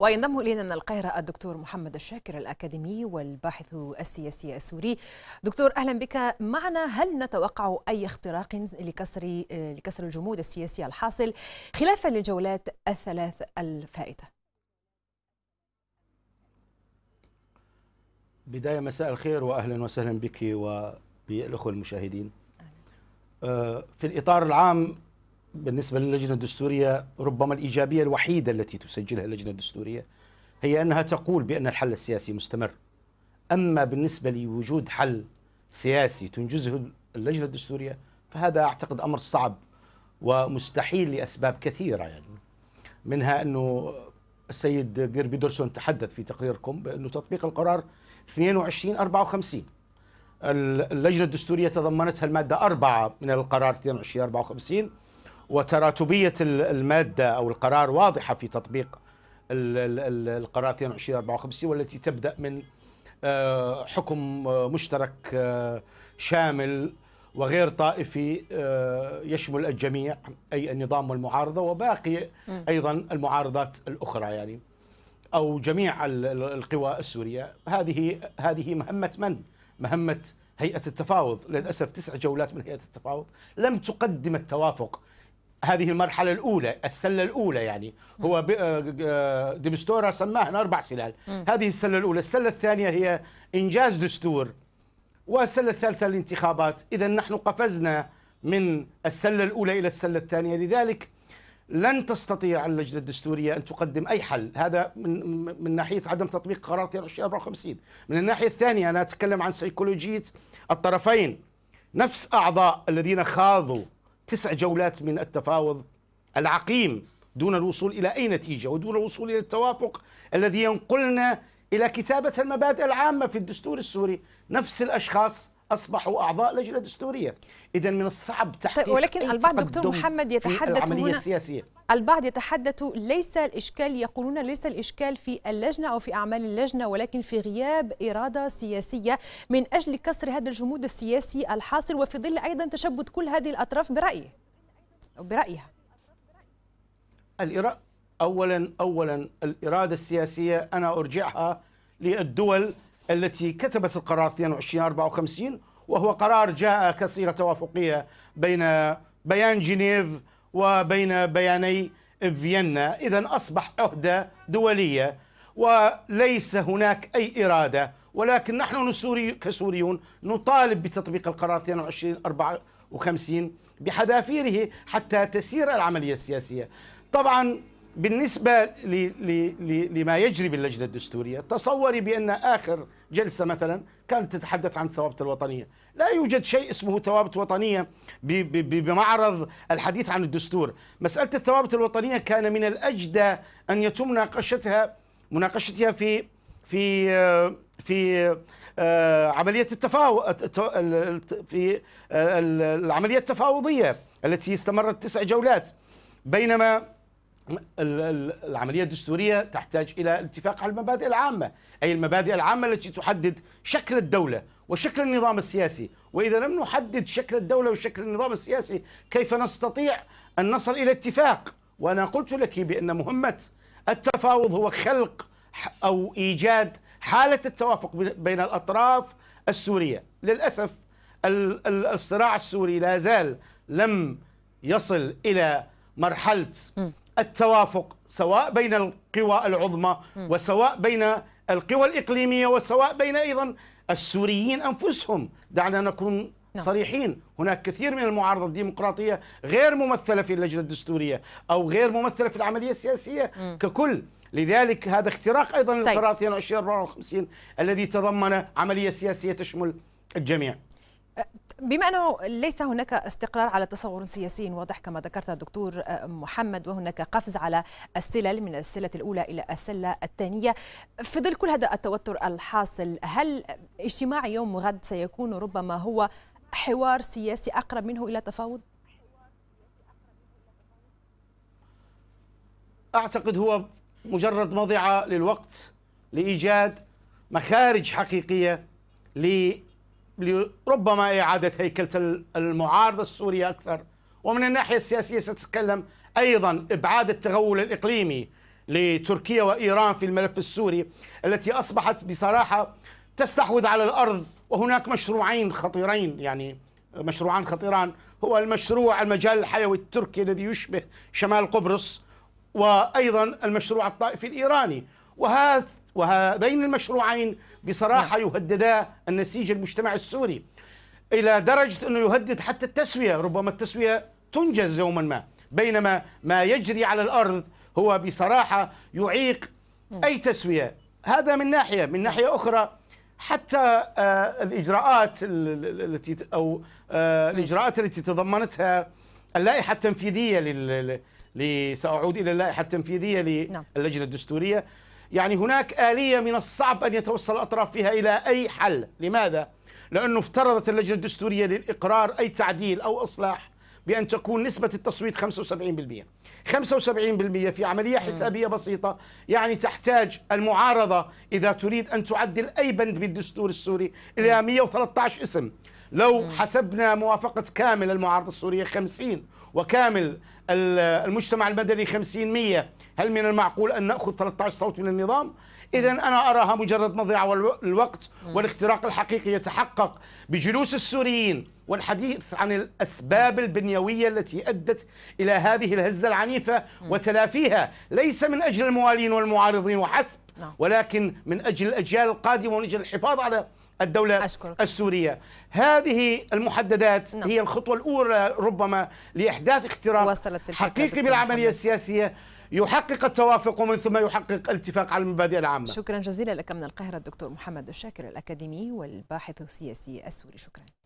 وينضم الينا من القاهره الدكتور محمد الشاكر الاكاديمي والباحث السياسي السوري. دكتور اهلا بك معنا هل نتوقع اي اختراق لكسر لكسر الجمود السياسي الحاصل خلافا للجولات الثلاث الفائته؟ بدايه مساء الخير واهلا وسهلا بك وبالاخوه المشاهدين. آه، في الإطار العام بالنسبة للجنة الدستورية ربما الإيجابية الوحيدة التي تسجلها اللجنة الدستورية هي أنها تقول بأن الحل السياسي مستمر أما بالنسبة لوجود حل سياسي تنجزه اللجنة الدستورية فهذا أعتقد أمر صعب ومستحيل لأسباب كثيرة يعني منها أنه السيد جير بيدرسون تحدث في تقريركم بأنه تطبيق القرار 22 54 اللجنة الدستورية تضمنتها المادة 4 من القرار 22 54 وتراتبية المادة أو القرار واضحة في تطبيق القرار 2254 والتي تبدأ من آه، حكم آه، مشترك آه، شامل وغير طائفي يشمل الجميع أي النظام والمعارضة وباقي أيضا المعارضات الأخرى يعني أو جميع القوى السورية هذه هذه مهمة من؟ مهمة هيئة التفاوض للأسف تسع جولات من هيئة التفاوض لم تقدم التوافق هذه المرحله الاولى السله الاولى يعني هو آه، آه، ديمستورا سماه اربع سلال هذه السله الاولى السله الثانيه هي انجاز دستور والسله الثالثه الانتخابات اذا نحن قفزنا من السله الاولى الى السله الثانيه لذلك لن تستطيع اللجنه الدستوريه ان تقدم اي حل هذا من من ناحيه عدم تطبيق قرار 2054 من الناحيه الثانيه انا اتكلم عن سيكولوجيه الطرفين نفس اعضاء الذين خاضوا تسع جولات من التفاوض العقيم دون الوصول الى اي نتيجه ودون الوصول الى التوافق الذي ينقلنا الى كتابه المبادئ العامه في الدستور السوري نفس الاشخاص اصبحوا اعضاء لجنه دستوريه اذا من الصعب تحقيق طيب ولكن البعض دكتور محمد يتحدث هنا السياسية. البعض يتحدث ليس الاشكال يقولون ليس الاشكال في اللجنه او في اعمال اللجنه ولكن في غياب اراده سياسيه من اجل كسر هذا الجمود السياسي الحاصل وفي ظل ايضا تشبث كل هذه الاطراف برايه او برايها الاراده اولا اولا الاراده السياسيه انا ارجعها للدول التي كتبت القرار 22 54 وهو قرار جاء كصيغه توافقيه بين بيان جنيف وبين بياني فيينا اذا اصبح عهده دوليه وليس هناك اي اراده ولكن نحن نسوري كسوريون نطالب بتطبيق القرار 22 54 بحذافيره حتى تسير العمليه السياسيه طبعا بالنسبة لما يجري باللجنة الدستورية تصوري بأن آخر جلسة مثلا كانت تتحدث عن الثوابت الوطنية لا يوجد شيء اسمه ثوابت وطنية بمعرض الحديث عن الدستور مسألة الثوابت الوطنية كان من الأجدى أن يتم مناقشتها مناقشتها في في في آه، عملية التفاوض في العملية التفاوضية التي استمرت تسع جولات بينما العملية الدستورية تحتاج إلى الاتفاق على المبادئ العامة أي المبادئ العامة التي تحدد شكل الدولة وشكل النظام السياسي وإذا لم نحدد شكل الدولة وشكل النظام السياسي كيف نستطيع أن نصل إلى اتفاق وأنا قلت لك بأن مهمة التفاوض هو خلق أو إيجاد حالة التوافق بين الأطراف السورية للأسف الصراع السوري لا زال لم يصل إلى مرحلة التوافق سواء بين القوى العظمى وسواء بين القوى الإقليمية وسواء بين أيضا السوريين أنفسهم دعنا نكون نعم. صريحين هناك كثير من المعارضة الديمقراطية غير ممثلة في اللجنة الدستورية أو غير ممثلة في العملية السياسية ككل لذلك هذا اختراق أيضا طيب. للقرار 2254 الذي تضمن عملية سياسية تشمل الجميع بما انه ليس هناك استقرار على تصور سياسي واضح كما ذكرت الدكتور آه، محمد وهناك قفز على السلل من السله الاولى الى السله الثانيه في ظل كل هذا التوتر الحاصل هل اجتماع يوم غد سيكون ربما هو حوار سياسي اقرب منه الى تفاوض؟ اعتقد هو مجرد مضيعه للوقت لايجاد مخارج حقيقيه لربما إعادة هيكلة المعارضة السورية أكثر ومن الناحية السياسية ستتكلم أيضا إبعاد التغول الإقليمي لتركيا وإيران في الملف السوري التي أصبحت بصراحة تستحوذ على الأرض وهناك مشروعين خطيرين يعني مشروعان خطيران هو المشروع المجال الحيوي التركي الذي يشبه شمال قبرص وأيضا المشروع الطائفي الإيراني وهذا وهذين المشروعين بصراحة نعم. يهددا النسيج المجتمعي السوري إلى درجة أنه يهدد حتى التسوية ربما التسوية تنجز يوما ما بينما ما يجري على الأرض هو بصراحة يعيق نعم. أي تسوية هذا من ناحية من ناحية نعم. أخرى حتى آه، الإجراءات التي أو آه، الإجراءات التي تضمنتها اللائحة التنفيذية لل سأعود إلى اللائحة التنفيذية للجنة الدستورية يعني هناك آلية من الصعب أن يتوصل الأطراف فيها إلى أي حل لماذا؟ لأنه افترضت اللجنة الدستورية للإقرار أي تعديل أو إصلاح بأن تكون نسبة التصويت 75% 75% في عملية حسابية بسيطة يعني تحتاج المعارضة إذا تريد أن تعدل أي بند بالدستور السوري إلى 113 اسم لو حسبنا موافقة كامل المعارضة السورية 50 وكامل المجتمع المدني 50 100 هل من المعقول أن نأخذ 13 صوت من النظام؟ إذا أنا أراها مجرد مضيعة الوقت والاختراق الحقيقي يتحقق بجلوس السوريين والحديث عن الأسباب البنيوية التي أدت إلى هذه الهزة العنيفة وتلافيها ليس من أجل الموالين والمعارضين وحسب نعم. ولكن من أجل الأجيال القادمة ومن أجل الحفاظ على الدولة أشكرك. السورية هذه المحددات نعم. هي الخطوة الأولى ربما لإحداث اختراق حقيقي بالعملية محمد. السياسية يحقق التوافق ومن ثم يحقق الاتفاق على المبادئ العامة شكرا جزيلا لك من القاهرة الدكتور محمد الشاكر الأكاديمي والباحث السياسي السوري شكرا